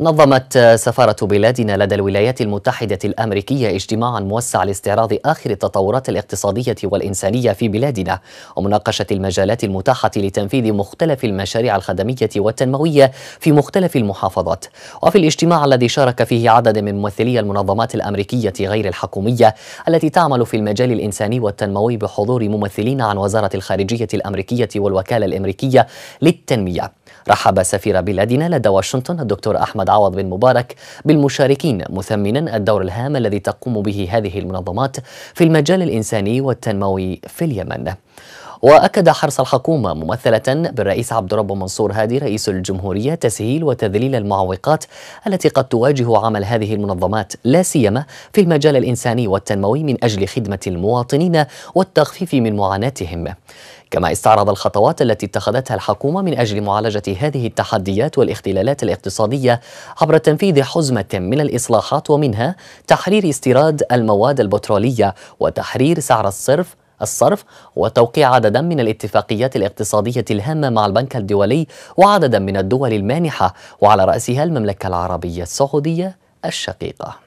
نظمت سفارة بلادنا لدى الولايات المتحدة الأمريكية اجتماعا موسع لاستعراض آخر التطورات الاقتصادية والإنسانية في بلادنا ومناقشة المجالات المتاحة لتنفيذ مختلف المشاريع الخدمية والتنموية في مختلف المحافظات وفي الاجتماع الذي شارك فيه عدد من ممثلي المنظمات الأمريكية غير الحكومية التي تعمل في المجال الإنساني والتنموي بحضور ممثلين عن وزارة الخارجية الأمريكية والوكالة الأمريكية للتنمية رحب سفير بلادنا لدى واشنطن الدكتور أحمد محمد عوض بن مبارك بالمشاركين مثمنا الدور الهام الذي تقوم به هذه المنظمات في المجال الإنساني والتنموي في اليمن وأكد حرص الحكومة ممثلة بالرئيس عبد الرب منصور هادي رئيس الجمهورية تسهيل وتذليل المعوقات التي قد تواجه عمل هذه المنظمات لا سيما في المجال الإنساني والتنموي من أجل خدمة المواطنين والتخفيف من معاناتهم كما استعرض الخطوات التي اتخذتها الحكومة من أجل معالجة هذه التحديات والاختلالات الاقتصادية عبر تنفيذ حزمة من الإصلاحات ومنها تحرير استيراد المواد البترولية وتحرير سعر الصرف الصرف وتوقيع عددا من الاتفاقيات الاقتصادية الهامة مع البنك الدولي وعددا من الدول المانحة وعلى رأسها المملكة العربية السعودية الشقيقة